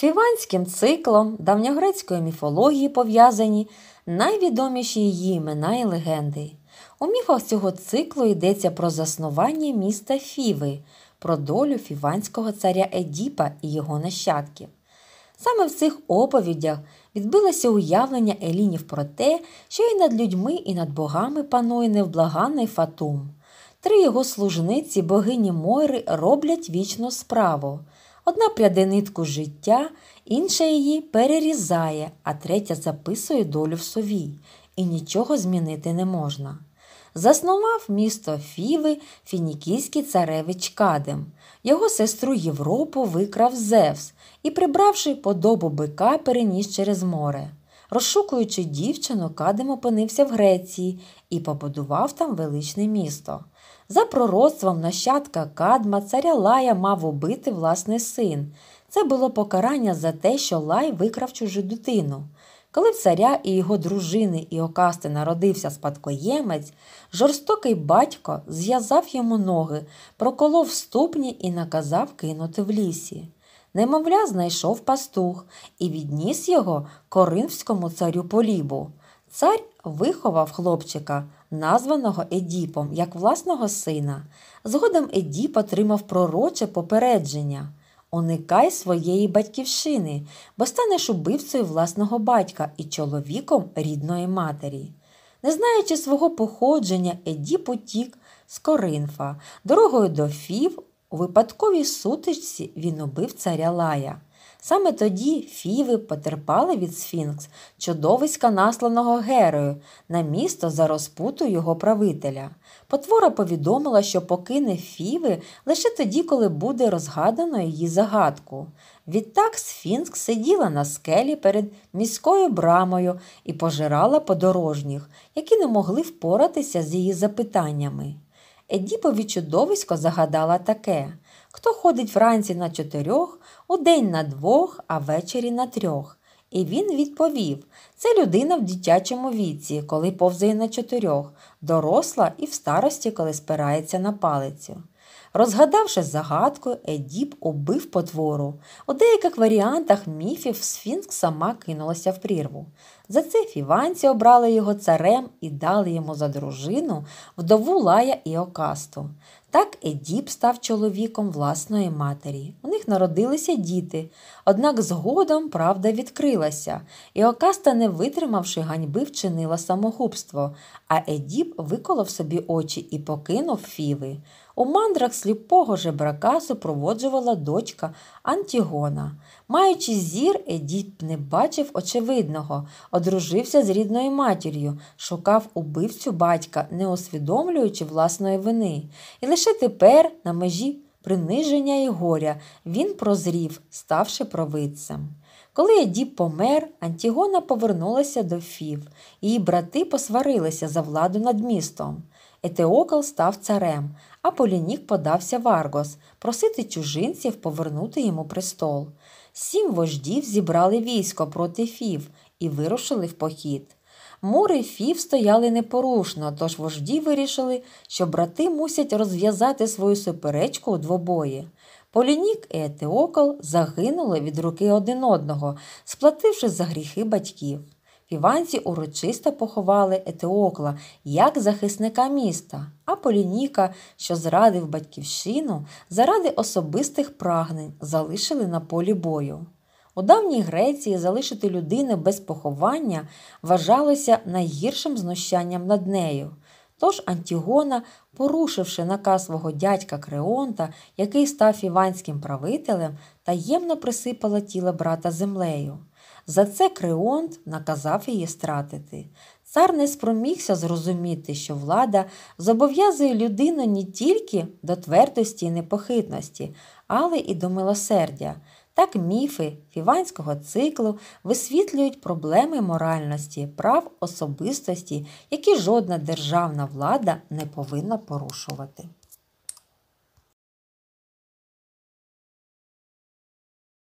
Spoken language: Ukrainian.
фіванським циклом давньогрецької міфології пов'язані найвідоміші її імена і легенди. У міфах цього циклу йдеться про заснування міста Фіви, про долю фіванського царя Едіпа і його нащадків. Саме в цих оповідях відбилося уявлення елінів про те, що і над людьми, і над богами панує невблаганний Фатум. Три його служниці, богині Мойри, роблять вічну справу. Одна пряде нитку життя, інша її перерізає, а третя записує долю в совій, і нічого змінити не можна. Заснував місто Фіви фінікійський царевич Кадем, його сестру Європу викрав Зевс і, прибравши подобу бика, переніс через море. Розшукуючи дівчину, Кадим опинився в Греції і побудував там величне місто. За пророцтвом нащадка Кадма царя Лая мав убити власний син. Це було покарання за те, що Лай викрав чужу дитину. Коли в царя і його дружини і окасти народився спадкоємець, жорстокий батько зв'язав йому ноги, проколов ступні і наказав кинути в лісі немовля знайшов пастух і відніс його коринфському царю Полібу. Цар виховав хлопчика, названого Едіпом, як власного сина. Згодом Едіп отримав пророче попередження. Уникай своєї батьківщини, бо станеш убивцею власного батька і чоловіком рідної матері. Не знаючи свого походження, Едіп утік з Коринфа, дорогою до Фів у випадковій сутичці він убив царя Лая. Саме тоді фіви потерпали від Сфінкс чудовиська насланого герою на місто за розпуту його правителя. Потвора повідомила, що покине фіви лише тоді, коли буде розгадано її загадку. Відтак Сфінкс сиділа на скелі перед міською брамою і пожирала подорожніх, які не могли впоратися з її запитаннями. Едіпові чудовисько загадала таке хто ходить вранці на чотирьох, удень на двох, а ввечері на трьох. І він відповів це людина в дитячому віці, коли повзає на чотирьох, доросла і в старості, коли спирається на палицю. Розгадавши загадку, Едіп убив потвору. У деяких варіантах міфів Сфінкс сама кинулася в прірву. За це фіванці обрали його царем і дали йому за дружину вдову Лая і Окасту. Так Едіп став чоловіком власної матері. У них народилися діти, однак згодом правда відкрилася, і Окаста, не витримавши ганьби, вчинила самогубство, а Едіп виколов собі очі і покинув фіви. У мандрах сліпого жебрака супроводжувала дочка Антігона. Маючи зір, Едіп не бачив очевидного, одружився з рідною матір'ю, шукав убивцю батька, не усвідомлюючи власної вини. І Лише тепер, на межі приниження і горя, він прозрів, ставши провидцем. Коли Едіп помер, Антігона повернулася до Фів, її брати посварилися за владу над містом. Етеокл став царем, а Полінік подався в Аргос просити чужинців повернути йому престол. Сім вождів зібрали військо проти Фів і вирушили в похід. Мури фів стояли непорушно, тож вожді вирішили, що брати мусять розв'язати свою суперечку у двобої. Полінік і Етеокол загинули від руки один одного, сплативши за гріхи батьків. Піванці урочисто поховали Етеокла як захисника міста, а Полініка, що зрадив батьківщину, заради особистих прагнень залишили на полі бою. У давній Греції залишити людини без поховання вважалося найгіршим знущанням над нею. Тож Антігона, порушивши наказ свого дядька Креонта, який став іванським правителем, таємно присипала тіло брата землею. За це Креонт наказав її стратити. Цар не спромігся зрозуміти, що влада зобов'язує людину не тільки до твердості і непохитності, але й до милосердя так міфи фіванського циклу висвітлюють проблеми моральності, прав особистості, які жодна державна влада не повинна порушувати.